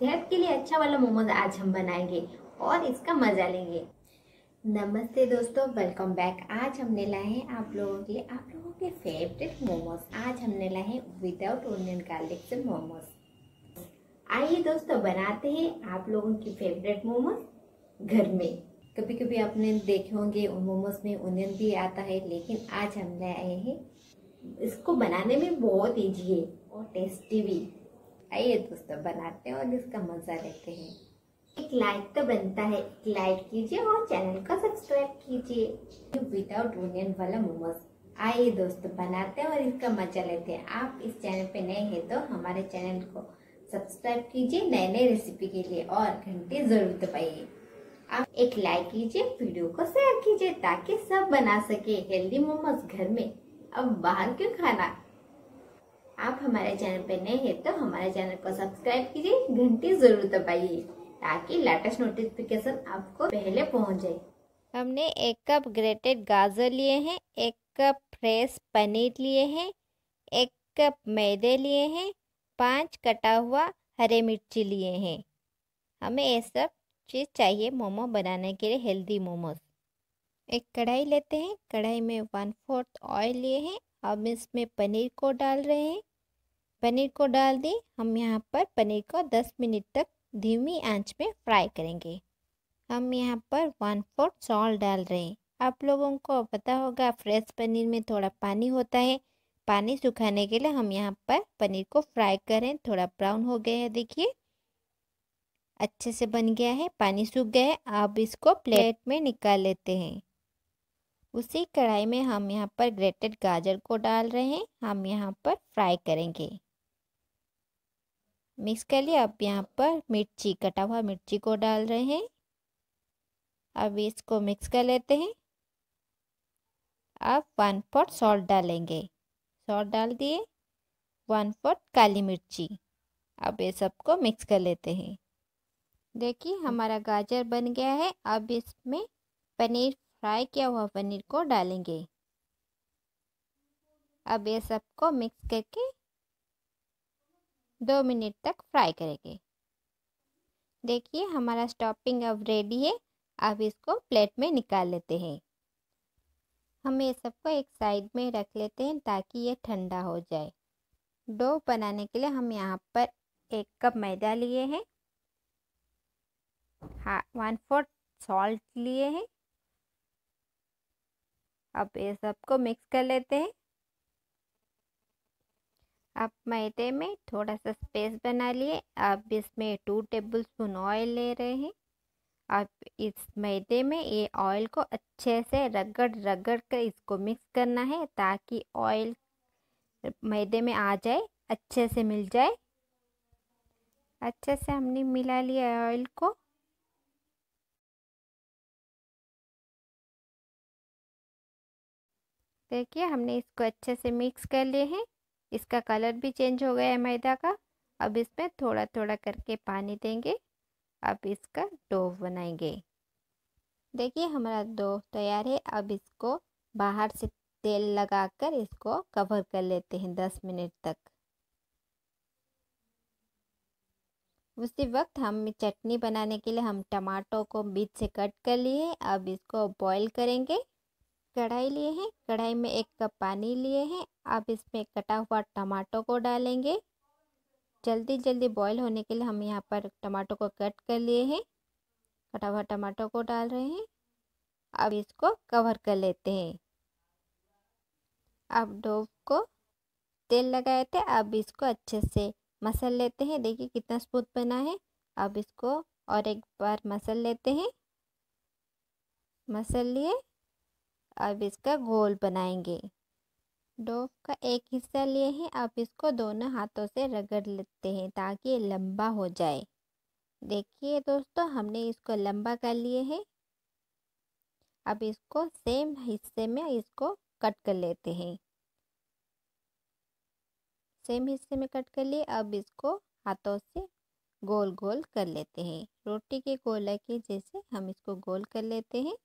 सेहत के लिए अच्छा वाला मोमोज आज हम बनाएंगे और इसका मज़ा लेंगे नमस्ते दोस्तों वेलकम बैक आज हमने लाए हैं आप लोगों के लिए आप लोगों के फेवरेट मोमोज आज हमने लाए हैं विदाउट ओनियन गार्लिक से मोमोज आइए दोस्तों बनाते हैं आप लोगों की फेवरेट मोमोज घर में कभी कभी आपने देखे होंगे मोमोज में ओनियन भी आता है लेकिन आज हम लाए हैं इसको बनाने में बहुत ईजी है और टेस्टी भी आइए दोस्तों बनाते हैं और इसका मज़ा लेते हैं एक लाइक तो बनता है एक लाइक कीजिए और चैनल को सब्सक्राइब कीजिए विदाउट ओनियन वाला मोमोज आइए दोस्तों बनाते हैं और इसका मजा लेते हैं आप इस चैनल पे नए हैं तो हमारे चैनल को सब्सक्राइब कीजिए नए नए रेसिपी के लिए और घंटे जरूर दबाइए आप एक लाइक कीजिए वीडियो को शेयर कीजिए ताकि सब बना सके हेल्दी मोमोज घर में अब बाहर क्यों खाना आप हमारे चैनल पर नए हैं तो हमारे चैनल को सब्सक्राइब कीजिए घंटी जरूर दबाइए ताकि लेटेस्ट नोटिफिकेशन आपको पहले पहुंच जाए हमने एक कप ग्रेटेड गाजर लिए हैं एक कप फ्रेश पनीर लिए हैं एक कप मैदे लिए हैं पांच कटा हुआ हरे मिर्ची लिए हैं हमें ये सब चीज़ चाहिए मोमो बनाने के लिए हेल्दी मोमोज एक कढ़ाई लेते हैं कढ़ाई में वन फोर्थ ऑयल लिए हैं अब इसमें पनीर को डाल रहे हैं पनीर को डाल दें हम यहाँ पर पनीर को 10 मिनट तक धीमी आंच में फ्राई करेंगे हम यहाँ पर वन फोर्थ सॉल्ट डाल रहे हैं आप लोगों को पता होगा फ्रेश पनीर में थोड़ा पानी होता है पानी सुखाने के लिए हम यहाँ पर पनीर को फ्राई करें थोड़ा ब्राउन हो गया है देखिए अच्छे से बन गया है पानी सूख गया है अब इसको प्लेट में निकाल लेते हैं उसी कढ़ाई में हम यहाँ पर ग्रेटेड गाजर को डाल रहे हैं हम यहाँ पर फ्राई करेंगे मिक्स कर लिए अब यहाँ पर मिर्ची कटा हुआ मिर्ची को डाल रहे हैं अब इसको मिक्स कर लेते हैं अब वन फोर्थ सॉल्ट डालेंगे सॉल्ट डाल दिए वन फोर्थ काली मिर्ची अब ये सबको मिक्स कर लेते हैं देखिए हमारा गाजर बन गया है अब इसमें पनीर फ्राई किया हुआ पनीर को डालेंगे अब ये सबको मिक्स करके दो मिनट तक फ्राई करेंगे देखिए हमारा स्टॉपिंग अब रेडी है अब इसको प्लेट में निकाल लेते हैं हम ये सबको एक साइड में रख लेते हैं ताकि ये ठंडा हो जाए डो बनाने के लिए हम यहाँ पर एक कप मैदा लिए हैं हाँ वन फोर्थ सॉल्ट लिए हैं अब ये सबको मिक्स कर लेते हैं अब मैदे में थोड़ा सा स्पेस बना लिए अब इसमें टू टेबल स्पून ऑयल ले रहे हैं अब इस मैदे में ये ऑयल को अच्छे से रगड़ रगड़ कर इसको मिक्स करना है ताकि ऑयल मैदे में आ जाए अच्छे से मिल जाए अच्छे से हमने मिला लिया ऑयल को देखिए हमने इसको अच्छे से मिक्स कर लिए हैं इसका कलर भी चेंज हो गया है मैदा का अब इसमें थोड़ा थोड़ा करके पानी देंगे अब इसका डो बनाएंगे देखिए हमारा डो तैयार है अब इसको बाहर से तेल लगाकर इसको कवर कर लेते हैं दस मिनट तक उसी वक्त हम चटनी बनाने के लिए हम टमाटो को बीच से कट कर लिए अब इसको बॉईल करेंगे कढ़ाई लिए हैं कढ़ाई में एक कप पानी लिए हैं अब इसमें कटा हुआ टमाटो को डालेंगे जल्दी जल्दी बॉईल होने के लिए हम यहाँ पर टमाटो को कट कर लिए हैं कटा हुआ टमाटो को डाल रहे हैं अब इसको कवर कर लेते हैं अब डोव को तेल लगाए थे अब इसको अच्छे से मसल लेते हैं देखिए कितना स्मूथ बना है अब इसको और एक बार मसल लेते हैं मसल लिए अब इसका गोल बनाएंगे डोव का एक हिस्सा लिए हैं अब इसको दोनों हाथों से रगड़ लेते हैं ताकि ये लंबा हो जाए देखिए दोस्तों हमने इसको लंबा कर लिए हैं अब इसको सेम हिस्से में इसको कट कर लेते हैं सेम हिस्से में कट कर लिए अब इसको हाथों से गोल गोल कर लेते हैं रोटी के गोला के जैसे हम इसको गोल कर लेते हैं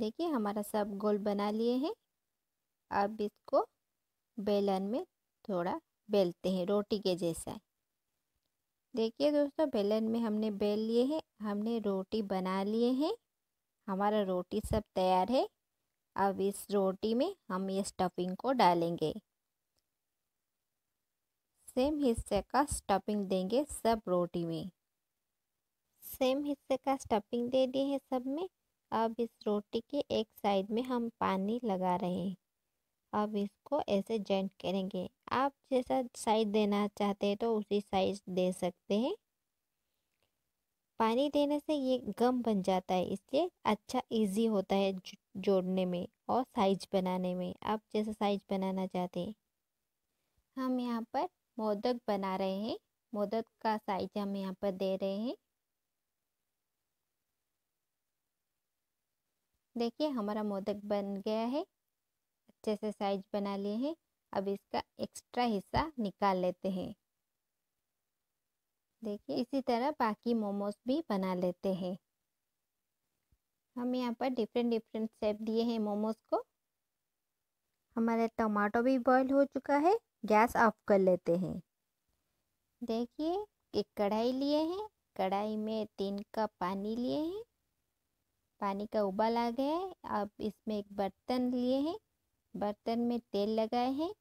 देखिए हमारा सब गोल बना लिए हैं अब इसको बेलन में थोड़ा बेलते हैं रोटी के जैसा देखिए दोस्तों बेलन में हमने बेल लिए हैं हमने रोटी बना लिए हैं हमारा रोटी सब तैयार है अब इस रोटी में हम ये स्टफिंग को डालेंगे सेम हिस्से का स्टफिंग देंगे सब रोटी में सेम हिस्से का स्टफिंग दे दिए हैं सब में अब इस रोटी के एक साइड में हम पानी लगा रहे हैं अब इसको ऐसे जॉइंट करेंगे आप जैसा साइज देना चाहते हैं तो उसी साइज दे सकते हैं पानी देने से ये गम बन जाता है इसलिए अच्छा इजी होता है जोड़ने में और साइज बनाने में आप जैसा साइज बनाना चाहते हैं हम यहाँ पर मोदक बना रहे हैं मोदक का साइज हम यहाँ पर दे रहे हैं देखिए हमारा मोदक बन गया है अच्छे से साइज बना लिए हैं अब इसका एक्स्ट्रा हिस्सा निकाल लेते हैं देखिए इसी तरह बाकी मोमोज भी बना लेते हैं हम यहाँ पर डिफरेंट डिफरेंट शेप दिए हैं मोमोज को हमारे टमाटो भी बॉईल हो चुका है गैस ऑफ कर लेते हैं देखिए एक कढ़ाई लिए हैं कढ़ाई में तीन कप पानी लिए हैं पानी का उबाल आ गया है अब इसमें एक बर्तन लिए हैं बर्तन में तेल लगाए हैं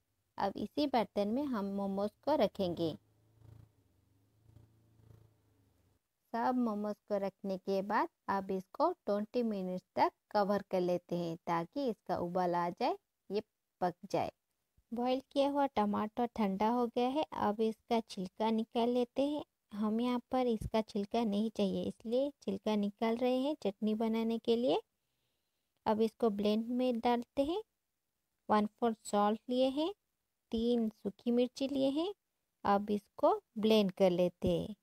अब इसी बर्तन में हम मोमोज को रखेंगे सब मोमोज को रखने के बाद अब इसको 20 मिनट तक कवर कर लेते हैं ताकि इसका उबाल आ जाए ये पक जाए बॉईल किया हुआ टमाटर ठंडा हो गया है अब इसका छिलका निकाल लेते हैं हम यहाँ पर इसका छिलका नहीं चाहिए इसलिए छिलका निकाल रहे हैं चटनी बनाने के लिए अब इसको ब्लेंड में डालते हैं वन फोर्थ सॉल्ट लिए हैं तीन सूखी मिर्ची लिए हैं अब इसको ब्लेंड कर लेते हैं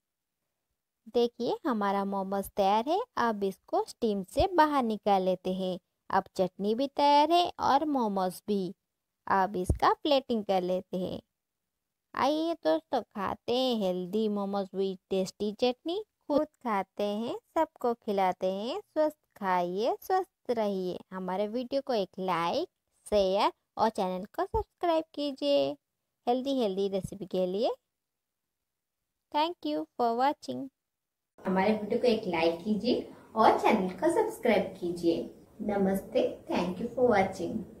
देखिए हमारा मोमोज तैयार है अब इसको स्टीम से बाहर निकाल लेते हैं अब चटनी भी तैयार है और मोमोज भी अब इसका प्लेटिंग कर लेते हैं आइए दोस्तों खाते हैं healthy momos with tasty chutney खुद खाते हैं सबको खिलाते हैं स्वस्थ खाइए स्वस्थ रहिए हमारे वीडियो को एक लाइक शेयर और चैनल को सब्सक्राइब कीजिए हेल्दी हेल्दी रेसिपी के लिए थैंक यू फॉर वाचिंग हमारे वीडियो को एक लाइक कीजिए और चैनल को सब्सक्राइब कीजिए नमस्ते थैंक यू फॉर वाचिंग